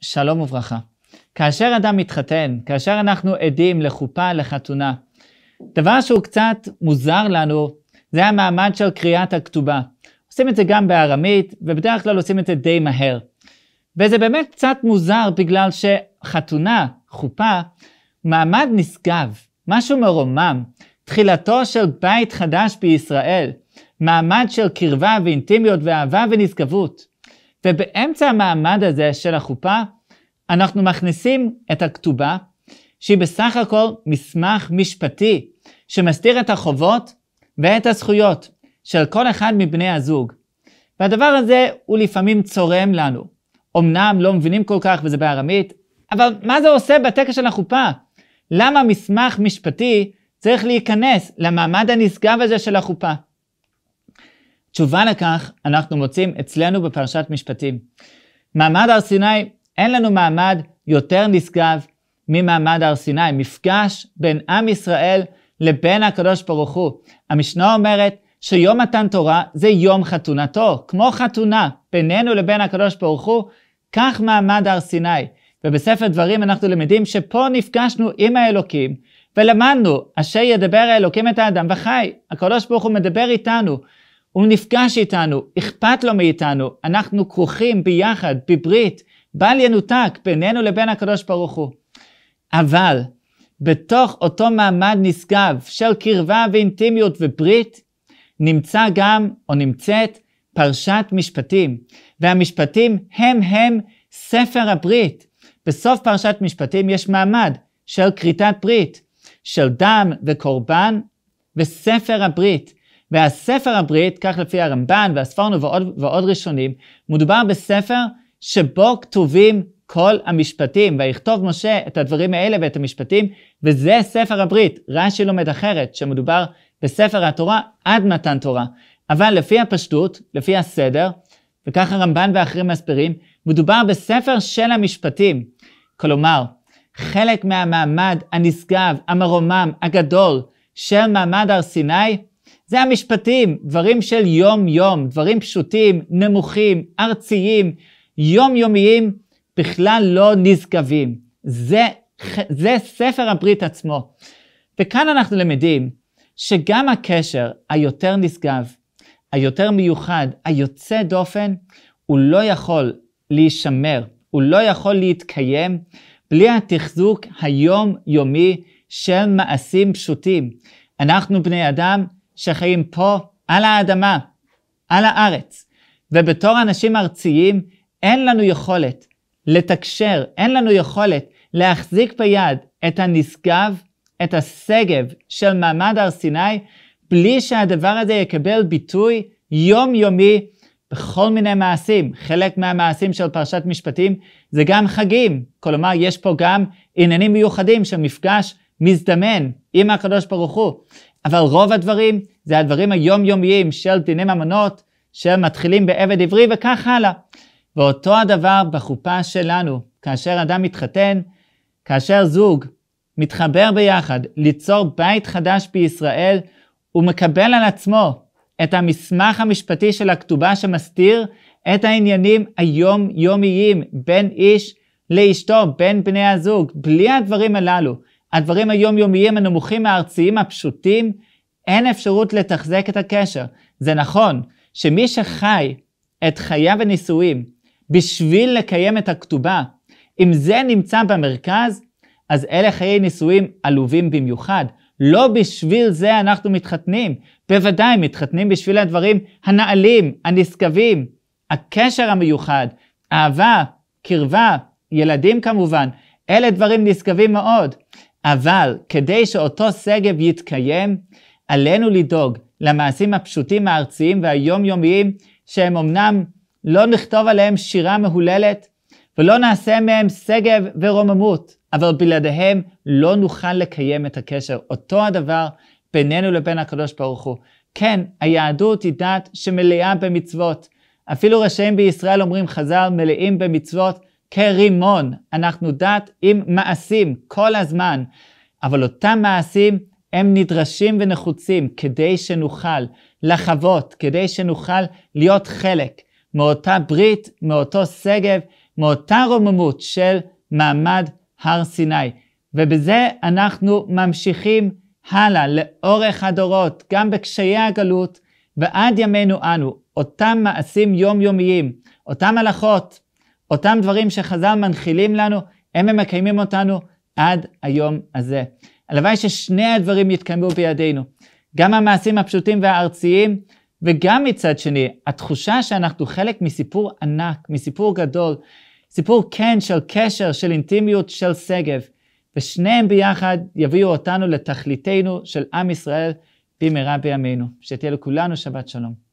שלום וברכה. כאשר אדם מתחתן, כאשר אנחנו עדים לחופה, לחתונה, דבר שהוא קצת מוזר לנו, זה המעמד של קריאת הכתובה. עושים את זה גם בארמית, ובדרך כלל עושים את זה די מהר. וזה באמת קצת מוזר בגלל שחתונה, חופה, מעמד נשגב, משהו מרומם, תחילתו של בית חדש בישראל, מעמד של קרבה ואינטימיות ואהבה ונשגבות. ובאמצע המעמד הזה של החופה, אנחנו מכניסים את הכתובה, שהיא בסך הכל מסמך משפטי שמסתיר את החובות ואת הזכויות של כל אחד מבני הזוג. והדבר הזה הוא לפעמים צורם לנו. אמנם לא מבינים כל כך וזה בארמית, אבל מה זה עושה בטקס של החופה? למה מסמך משפטי צריך להיכנס למעמד הנשגב הזה של החופה? תשובה לכך אנחנו מוצאים אצלנו בפרשת משפטים. מעמד הר סיני, אין לנו מעמד יותר נשגב ממעמד הר סיני, מפגש בין עם ישראל לבין הקדוש ברוך הוא. המשנה אומרת שיום מתן תורה זה יום חתונתו, כמו חתונה בינינו לבין הקדוש ברוך הוא, כך מעמד הר סיני. ובספר דברים אנחנו למדים שפה נפגשנו עם האלוקים ולמדנו אשר ידבר האלוקים את האדם וחי. הקדוש ברוך הוא מדבר איתנו הוא נפגש איתנו, אכפת לו מאיתנו, אנחנו כרוכים ביחד, בברית, בל ינותק בינינו לבין הקדוש ברוך הוא. אבל בתוך אותו מעמד נשגב של קרבה ואינטימיות וברית, נמצא גם, או נמצאת, פרשת משפטים. והמשפטים הם הם ספר הברית. בסוף פרשת משפטים יש מעמד של כריתת ברית, של דם וקורבן וספר הברית. והספר הברית, כך לפי הרמב"ן והספרנו ועוד, ועוד ראשונים, מדובר בספר שבו כתובים כל המשפטים, ויכתוב משה את הדברים האלה ואת המשפטים, וזה ספר הברית. רש"י לומד אחרת, שמדובר בספר התורה עד מתן תורה. אבל לפי הפשטות, לפי הסדר, וכך הרמב"ן ואחרים מסבירים, מדובר בספר של המשפטים. כלומר, חלק מהמעמד הנשגב, המרומם, הגדול, של מעמד הר סיני, זה המשפטים, דברים של יום-יום, דברים פשוטים, נמוכים, ארציים, יומיומיים, בכלל לא נשגבים. זה, זה ספר הברית עצמו. וכאן אנחנו למדים שגם הקשר היותר נשגב, היותר מיוחד, היוצא דופן, הוא לא יכול להישמר, הוא לא יכול להתקיים בלי התחזוק היום-יומי של מעשים פשוטים. אנחנו בני אדם שחיים פה, על האדמה, על הארץ. ובתור אנשים ארציים, אין לנו יכולת לתקשר, אין לנו יכולת להחזיק ביד את הנשגב, את השגב של מעמד הר סיני, בלי שהדבר הזה יקבל ביטוי יומיומי בכל מיני מעשים. חלק מהמעשים של פרשת משפטים זה גם חגים, כלומר יש פה גם עניינים מיוחדים של מפגש מזדמן עם הקדוש ברוך הוא. אבל רוב הדברים זה הדברים היומיומיים של דיני ממונות, שמתחילים בעבד עברי וכך הלאה. ואותו הדבר בחופה שלנו, כאשר אדם מתחתן, כאשר זוג מתחבר ביחד ליצור בית חדש בישראל, הוא מקבל על עצמו את המסמך המשפטי של הכתובה שמסתיר את העניינים היום-יומיים בין איש לאשתו, בין בני הזוג. בלי הדברים הללו, הדברים היומיומיים הנמוכים הארציים הפשוטים, אין אפשרות לתחזק את הקשר. זה נכון שמי שחי את חייו הנישואים בשביל לקיים את הכתובה, אם זה נמצא במרכז, אז אלה חיי נישואים עלובים במיוחד. לא בשביל זה אנחנו מתחתנים. בוודאי, מתחתנים בשביל הדברים הנעלים, הנשגבים, הקשר המיוחד, אהבה, קרבה, ילדים כמובן, אלה דברים נשגבים מאוד. אבל כדי שאותו שגב יתקיים, עלינו לדאוג למעשים הפשוטים הארציים והיומיומיים, שהם אמנם לא נכתוב עליהם שירה מהוללת, ולא נעשה מהם שגב ורוממות, אבל בלעדיהם לא נוכל לקיים את הקשר. אותו הדבר בינינו לבין הקדוש ברוך הוא. כן, היהדות היא דת שמלאה במצוות. אפילו רשעים בישראל אומרים חז"ל מלאים במצוות, כרימון. אנחנו דת עם מעשים כל הזמן, אבל אותם מעשים הם נדרשים ונחוצים כדי שנוכל לחוות, כדי שנוכל להיות חלק מאותה ברית, מאותו שגב, מאותה רוממות של מעמד הר סיני. ובזה אנחנו ממשיכים הלאה לאורך הדורות, גם בקשיי הגלות ועד ימינו אנו, אותם מעשים יומיומיים, אותם הלכות אותם דברים שחז"ל מנחילים לנו, הם ממקיימים אותנו עד היום הזה. הלוואי ששני הדברים יתקיימו בידינו. גם המעשים הפשוטים והארציים, וגם מצד שני, התחושה שאנחנו חלק מסיפור ענק, מסיפור גדול, סיפור כן של קשר, של אינטימיות, של שגב, ושניהם ביחד יביאו אותנו לתכליתנו של עם ישראל במהרה בימינו. שתהיה לכולנו שבת שלום.